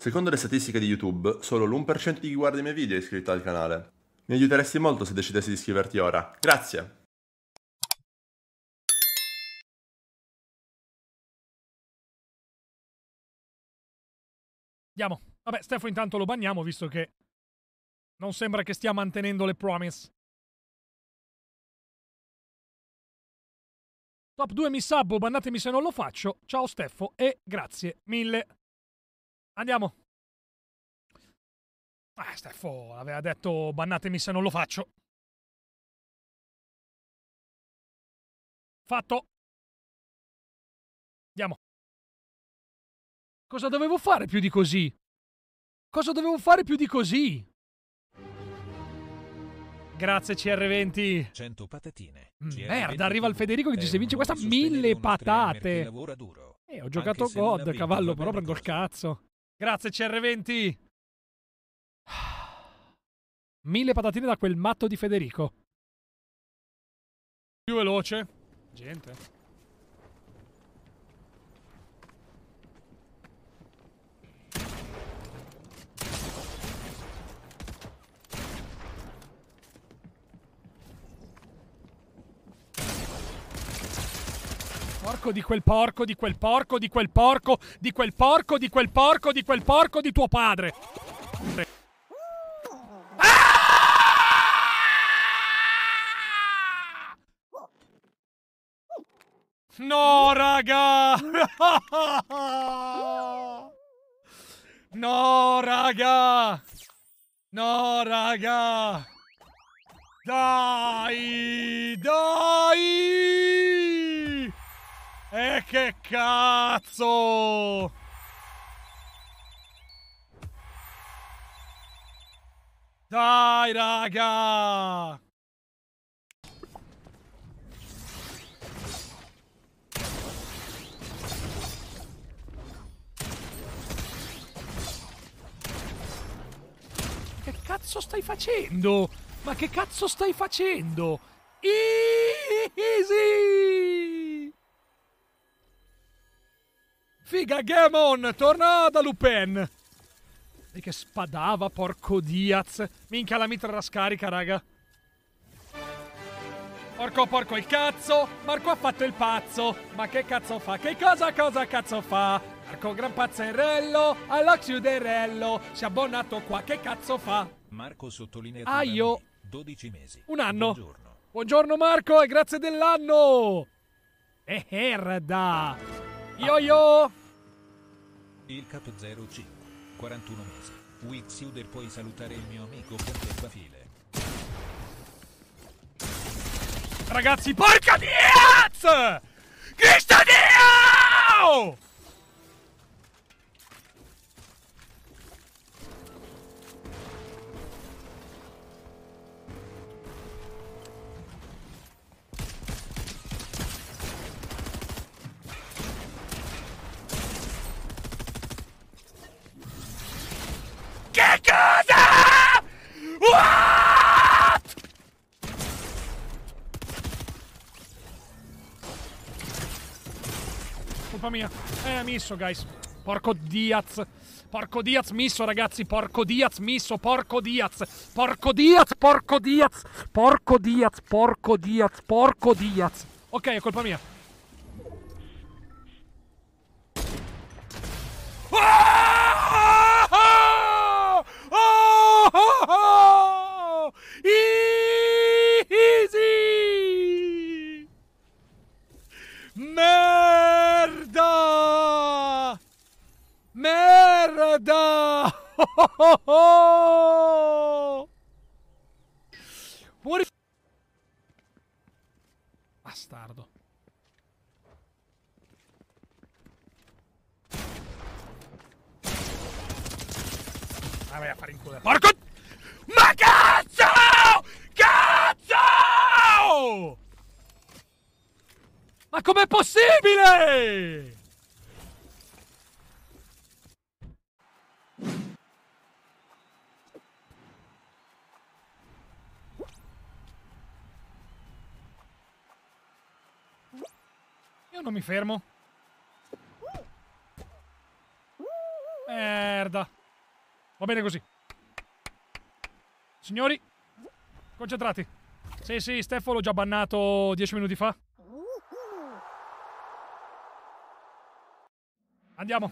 Secondo le statistiche di YouTube, solo l'1% di chi guarda i miei video è iscritto al canale. Mi aiuteresti molto se decidessi di iscriverti ora. Grazie! Andiamo. Vabbè, Stefano intanto lo banniamo, visto che non sembra che stia mantenendo le promise. Top 2 mi sabbo, bannatemi se non lo faccio. Ciao Steffo e grazie mille. Andiamo. Ah, Steffo aveva detto bannatemi se non lo faccio. Fatto. Andiamo. Cosa dovevo fare più di così? Cosa dovevo fare più di così? Grazie CR20. 100 patatine. Mm, CR20 Merda, arriva il Federico che ci si vince questa mille patate. E eh, ho giocato God, cavallo, però prendo il cazzo. Grazie CR20. Mille patatine da quel matto di Federico. Più veloce. Gente. porco, di quel porco, di quel porco, di quel porco, di quel porco, di quel porco, di quel porco di tuo padre. No, raga! No, raga! No, raga! Dai! Dai! E che cazzo! Dai, raga! Che cazzo stai facendo? Ma che cazzo stai facendo? Easy! Figa, game torna da Lupin. E che spadava, porco Diaz. Minchia, la mitra era scarica, raga. Porco, porco il cazzo. Marco ha fatto il pazzo. Ma che cazzo fa? Che cosa, cosa cazzo fa? Marco, gran pazzerello. All'occhio derello. Si è abbonato qua. Che cazzo fa? Marco sottolinea. Ah, io. 12 mesi. Un anno. Buongiorno. Buongiorno Marco e grazie dell'anno. E eh, herda. Yo-yo! Il capo 05, 41 mesi. Wix Uder puoi salutare il mio amico con file. Ragazzi, porca di Diaz! Cristo Dio! colpa mia. Eh, misso, guys. Porco Diaz. Porco Diaz misso, ragazzi. Porco Diaz misso. Porco Diaz. Porco Diaz. Porco Diaz. Porco Diaz. Porco Diaz. Porco Diaz. Ok, è colpa mia. Oh! Easy! Man! merda! Muori! Bastardo. Ah, vai a fare in culo. Porco! Ma cazzo! Cazzo! Ma com'è possibile? Io non mi fermo. Merda. Va bene così. Signori, concentrati. Sì, sì, Steffo l'ho già bannato dieci minuti fa. Andiamo.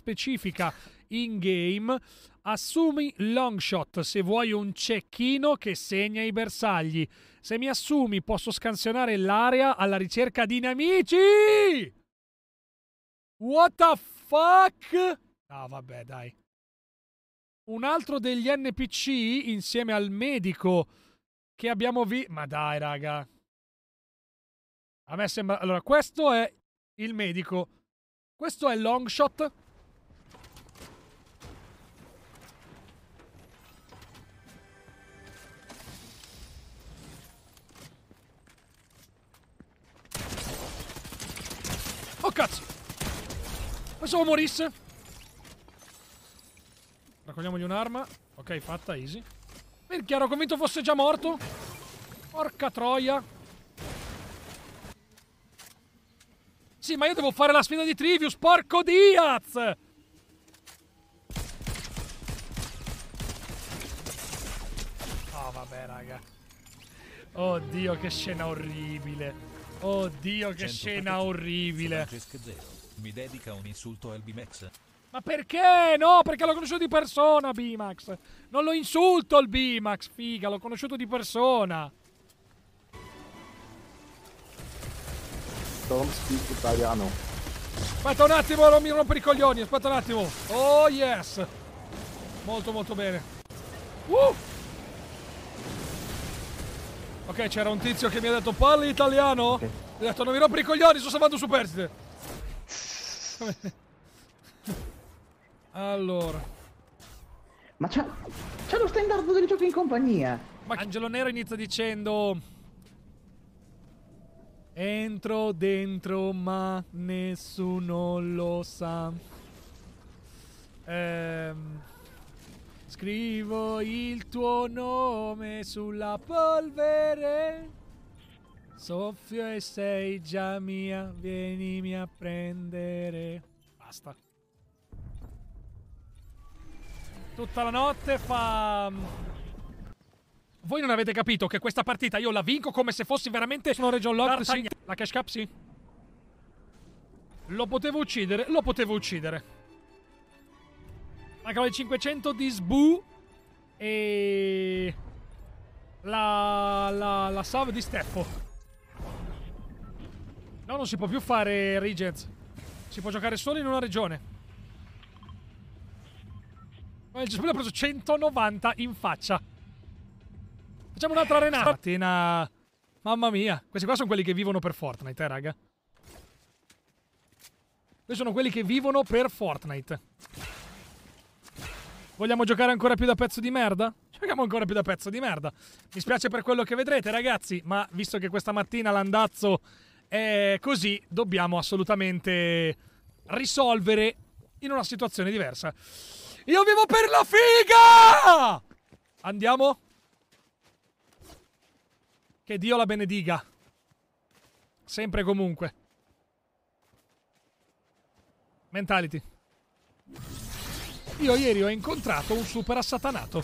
specifica in game. Assumi long shot se vuoi un cecchino che segna i bersagli. Se mi assumi posso scansionare l'area alla ricerca di nemici. What the fuck? Ah, vabbè, dai. Un altro degli NPC insieme al medico che abbiamo vi... Ma dai, raga. A me sembra... Allora, questo è il medico. Questo è long shot. Cazzo! Pensavo morisse. Raccogliamogli un'arma. Ok, fatta, easy. Perché ero convinto fosse già morto? Porca troia. Sì, ma io devo fare la sfida di Trivius, porco Diaz! Oh, vabbè, raga. Oddio, che scena orribile. Oddio, che scena orribile. Mi dedica un insulto al Bimax. Ma perché? No, perché l'ho conosciuto di persona, Bimax. Non lo insulto il Bimax, figa, l'ho conosciuto di persona. Tom Speak italiano. Aspetta un attimo, non mi rompere i coglioni, aspetta un attimo. Oh yes. Molto molto bene. Uh! Ok, c'era un tizio che mi ha detto parli italiano? Okay. ha detto non mi rompere i coglioni, sto salvando superstite. allora. Ma c'è lo standard del gioco in compagnia. Ma Angelo Nero inizia dicendo Entro dentro ma nessuno lo sa. Ehm Scrivo il tuo nome sulla polvere. Soffio e sei già mia, vienimi a prendere. Basta. Tutta la notte fa... Mm, voi non avete capito che questa partita io la vinco come se fossi veramente... Sono Region Lord, sì. La cash cap, sì. Lo potevo uccidere, lo potevo uccidere. Mancano le 500 di Sbu e la, la, la salve di Steffo. No, non si può più fare Regens. Si può giocare solo in una regione. Ma il Giuseppe ha preso 190 in faccia. Facciamo un'altra arenata. Stamattina. Mamma mia. Questi qua sono quelli che vivono per Fortnite, eh, raga. Questi sono quelli che vivono per Fortnite. Vogliamo giocare ancora più da pezzo di merda? Giochiamo ancora più da pezzo di merda. Mi spiace per quello che vedrete, ragazzi, ma visto che questa mattina l'andazzo è così, dobbiamo assolutamente risolvere in una situazione diversa. Io vivo per la figa! Andiamo? Che Dio la benediga. Sempre e comunque. Mentality. Io ieri ho incontrato un super assatanato.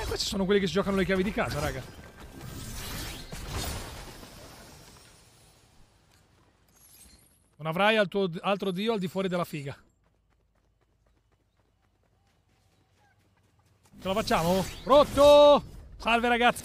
Eh, questi sono quelli che si giocano le chiavi di casa, raga. Non avrai altro, altro dio al di fuori della figa. Ce la facciamo? Rotto! Salve ragazzi!